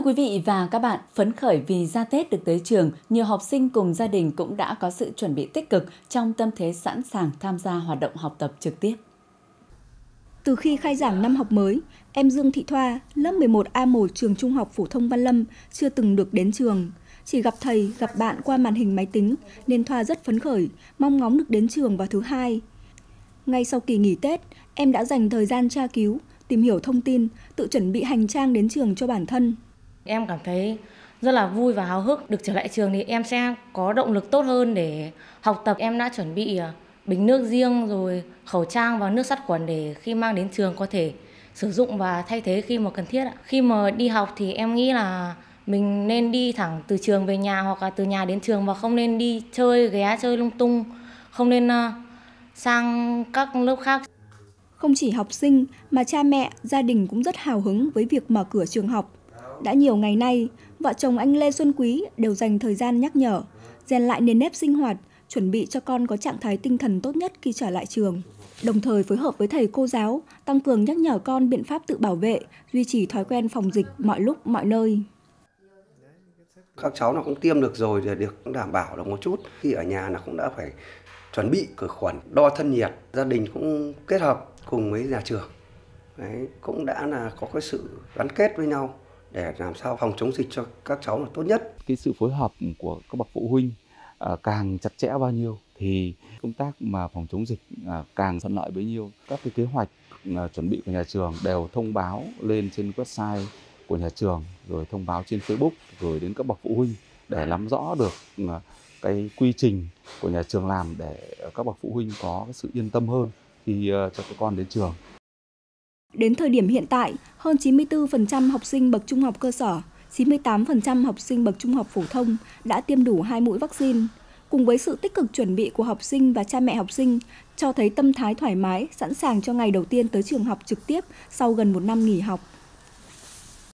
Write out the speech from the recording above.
Thưa quý vị và các bạn, phấn khởi vì ra Tết được tới trường, nhiều học sinh cùng gia đình cũng đã có sự chuẩn bị tích cực trong tâm thế sẵn sàng tham gia hoạt động học tập trực tiếp. Từ khi khai giảng năm học mới, em Dương Thị Thoa, lớp 11A1 trường Trung học Phổ thông Văn Lâm chưa từng được đến trường. Chỉ gặp thầy, gặp bạn qua màn hình máy tính nên Thoa rất phấn khởi, mong ngóng được đến trường vào thứ hai. Ngay sau kỳ nghỉ Tết, em đã dành thời gian tra cứu, tìm hiểu thông tin, tự chuẩn bị hành trang đến trường cho bản thân. Em cảm thấy rất là vui và hào hức được trở lại trường thì em sẽ có động lực tốt hơn để học tập. Em đã chuẩn bị à, bình nước riêng rồi khẩu trang và nước sát khuẩn để khi mang đến trường có thể sử dụng và thay thế khi mà cần thiết Khi mà đi học thì em nghĩ là mình nên đi thẳng từ trường về nhà hoặc là từ nhà đến trường và không nên đi chơi ghé chơi lung tung, không nên à, sang các lớp khác. Không chỉ học sinh mà cha mẹ, gia đình cũng rất hào hứng với việc mở cửa trường học đã nhiều ngày nay, vợ chồng anh Lê Xuân Quý đều dành thời gian nhắc nhở, rèn lại nền nếp sinh hoạt, chuẩn bị cho con có trạng thái tinh thần tốt nhất khi trở lại trường. Đồng thời phối hợp với thầy cô giáo, tăng cường nhắc nhở con biện pháp tự bảo vệ, duy trì thói quen phòng dịch mọi lúc, mọi nơi. Các cháu nó cũng tiêm được rồi thì được đảm bảo được một chút. Khi ở nhà là cũng đã phải chuẩn bị khử khuẩn, đo thân nhiệt. Gia đình cũng kết hợp cùng với nhà trường. Đấy, cũng đã là có cái sự gắn kết với nhau để làm sao phòng chống dịch cho các cháu là tốt nhất. Cái sự phối hợp của các bậc phụ huynh à, càng chặt chẽ bao nhiêu thì công tác mà phòng chống dịch à, càng thuận lợi bấy nhiêu. Các cái kế hoạch à, chuẩn bị của nhà trường đều thông báo lên trên website của nhà trường rồi thông báo trên Facebook gửi đến các bậc phụ huynh để nắm rõ được cái quy trình của nhà trường làm để các bậc phụ huynh có sự yên tâm hơn khi cho các con đến trường. Đến thời điểm hiện tại, hơn 94% học sinh bậc trung học cơ sở, 98% học sinh bậc trung học phổ thông đã tiêm đủ hai mũi vaccine. Cùng với sự tích cực chuẩn bị của học sinh và cha mẹ học sinh, cho thấy tâm thái thoải mái, sẵn sàng cho ngày đầu tiên tới trường học trực tiếp sau gần một năm nghỉ học.